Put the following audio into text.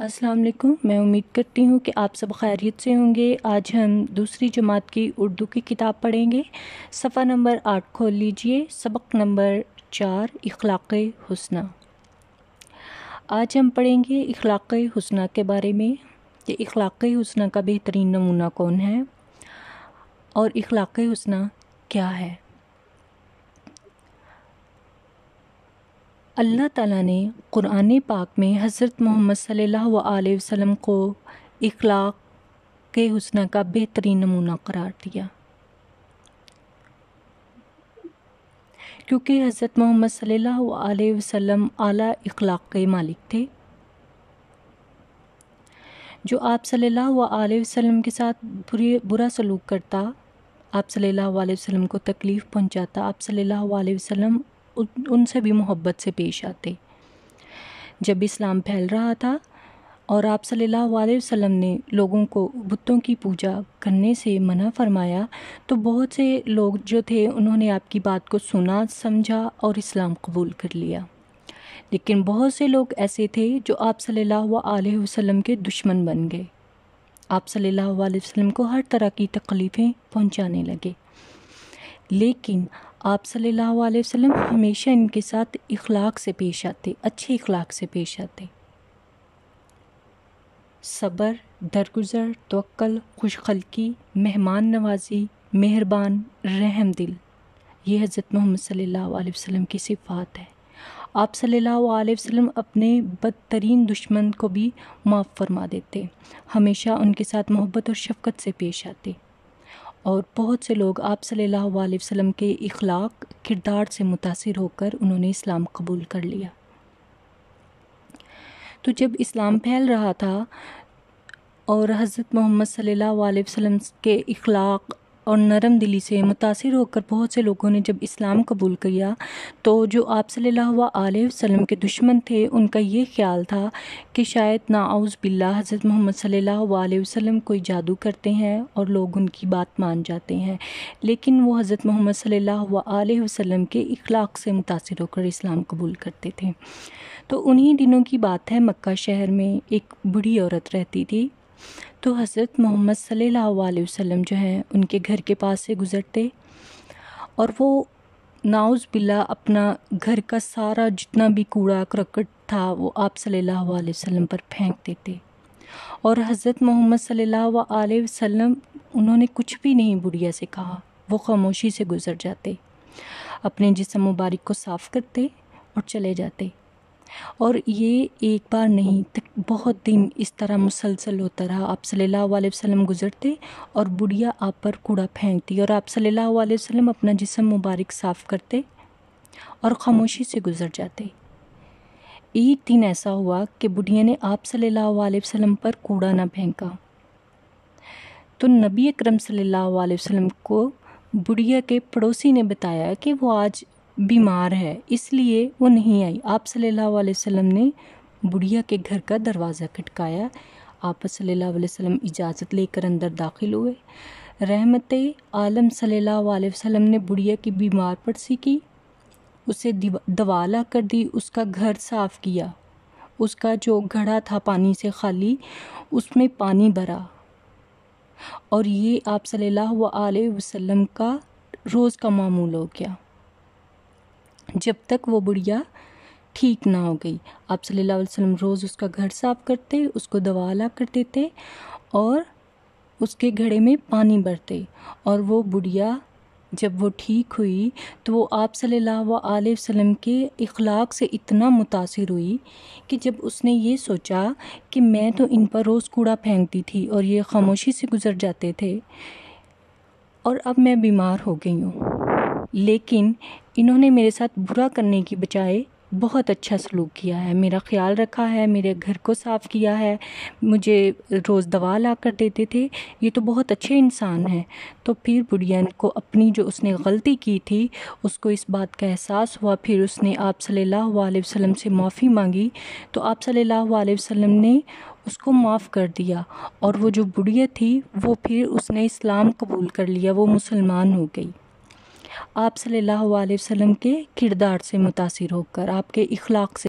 अस्सलाम वालेकुम मैं उम्मीद करती हूँ कि आप सब खैरियत से होंगे आज हम दूसरी जमात की उर्दू की किताब पढ़ेंगे सफ़ा नंबर आठ खोल लीजिए सबक नंबर चार इखलाक़ हसना आज हम पढ़ेंगे इखलाक़ हसना के बारे में कि इखलाक़ हसना का बेहतरीन नमूना कौन है और इखलाक़ हसना क्या है अल्लाह ताला ने कुरान पाक में हज़रत मोहम्मद सल्लल्लाहु अलैहि वसल्लम को इखलाक के हसन का बेहतरीन नमूना करार दिया क्योंकि हज़रत मोहम्मद सल्लल्लाहु अलैहि वसल्लम आला इखलाक के मालिक थे जो आप सल्लल्लाहु अलैहि वसल्लम के साथ बुरे बुरा सलूक करता आप सल्लल्लाहु अलैहि वसल्लम को तकलीफ़ पहुंचाता आप सल्लल्लाहु अलैहि वसल्लम उन, उनसे भी मोहब्बत से पेश आते जब इस्लाम फैल रहा था और आप सल्लल्लाहु अलैहि वसल्लम ने लोगों को बुतों की पूजा करने से मना फरमाया तो बहुत से लोग जो थे उन्होंने आपकी बात को सुना समझा और इस्लाम कबूल कर लिया लेकिन बहुत से लोग ऐसे थे जो आप सल्लल्लाहु अलैहि वसल्लम के दुश्मन बन गए आप सल्लल्लाहु अलैहि वसल्लम को हर तरह की तकलीफ़ें पहुंचाने लगे लेकिन आप सल्लल्लाहु अलैहि वसल्लम हमेशा इनके साथ इखलाक से पेश आते अच्छे इखलाक से पेश आते सब्र दरगुजर तोल खुशखलकी मेहमान नवाजी मेहरबान रहम दिल ये हज़रत मोहम्मद सल्लल्लाहु अलैहि वसल्लम की सिफात है आप सल्लल्लाहु अलैहि वसल्लम अपने बदतरीन दुश्मन को भी माफ़ फरमा देते हमेशा उनके साथ मोहब्बत और शफकत से पेश आते और बहुत से लोग आप सल्लल्लाहु अलैहि वसल्लम के इखलाक किरदार से मुतासर होकर उन्होंने इस्लाम कबूल कर लिया तो जब इस्लाम फैल रहा था और हज़रत मोहम्मद सल्लल्लाहु अलैहि वसल्लम के इखलाक और नरम दिली से मुतासर होकर बहुत से लोगों ने जब इस्लाम कबूल किया तो जो आप सल्ला वसम के दुश्मन थे उनका ये ख्याल था कि शायद नाउज़ बिल्ला हज़रत मोहम्मद सल्ला वसम कोई जादू करते हैं और लोग उनकी बात मान जाते हैं लेकिन वो हज़रत मोहम्मद सल्ला वसम के अखलाक से मुतासर होकर इस्लाम कबूल करते थे तो उन्हीं दिनों की बात है मक्का शहर में एक बूढ़ी औरत रहती थी तो हज़रत मोहम्मद सल्लल्लाहु अलैहि वसल्लम जो हैं उनके घर के पास से गुज़रते और वो नाउज़ बिल्ला अपना घर का सारा जितना भी कूड़ा करकट था वो आप सल्लल्लाहु अलैहि वसल्लम पर फेंक देते और हज़रत मोहम्मद सल्लल्लाहु अलैहि वसल्लम उन्होंने कुछ भी नहीं बुढ़िया से कहा वो खामोशी से गुज़र जाते अपने जिसम मुबारक को साफ़ करते और चले जाते और ये एक बार नहीं बहुत दिन इस तरह मुसलसल होता रहा आप सल्लल्लाहु अलैहि वसल्लम गुजरते और बुढ़िया आप पर कूड़ा फेंकती और आप सल्लल्लाहु अलैहि वसल्लम अपना जिसम मुबारक साफ़ करते और ख़ामोशी से गुज़र जाते एक दिन ऐसा हुआ कि बुढ़िया ने आप सल्लल्लाहु अलैहि वसल्लम पर कूड़ा ना फेंका तो नबी अकरम सल्लल्लाहु अलैहि वसल्लम को बुढ़िया के पड़ोसी ने बताया कि वो आज बीमार है इसलिए वो नहीं आई आप सल्लल्लाहु अलैहि वसल्लम ने बुढ़िया के घर का दरवाज़ा खटकाया आप सल्लल्लाहु अलैहि वसल्लम इजाज़त लेकर अंदर दाखिल हुए रहमत आलम सल्लल्लाहु अलैहि वसल्लम ने बुढ़िया की बीमार पड़सी की उसे दवा ला कर दी उसका घर साफ़ किया उसका जो घड़ा था पानी से खाली उसमें पानी भरा और ये आप सल्लल्लाहु अलैहि वसल्लम का रोज़ का मामूल हो गया जब तक वो बुढ़िया ठीक ना हो गई आप सल्लल्लाहु अलैहि वसल्लम रोज़ उसका घर साफ करते उसको दवा ला करते थे और उसके घड़े में पानी भरते और वो बुढ़िया जब वो ठीक हुई तो वो आप सल्लल्लाहु अलैहि वसल्लम के इखलाक से इतना मुतासर हुई कि जब उसने ये सोचा कि मैं तो इन पर रोज़ कूड़ा फेंकती थी और ये खामोशी से गुज़र जाते थे और अब मैं बीमार हो गई हूँ लेकिन इन्होंने मेरे साथ बुरा करने की बजाय बहुत अच्छा सलूक किया है मेरा ख्याल रखा है मेरे घर को साफ़ किया है मुझे रोज़ दवा ला कर देते थे ये तो बहुत अच्छे इंसान हैं तो फिर बुढ़िया को अपनी जो उसने गलती की थी उसको इस बात का एहसास हुआ फिर उसने आप सल्लल्लाहु अलैहि वसल्लम से माफ़ी मांगी तो आप सल्लल्लाहु अलैहि वसल्लम ने उसको माफ़ कर दिया और वो जो बुढ़िया थी वो फिर उसने इस्लाम कबूल कर लिया वो मुसलमान हो गई आप सल्लल्लाहु अलैहि वसल्लम के किरदार से मुतासर होकर आपके इखलाक से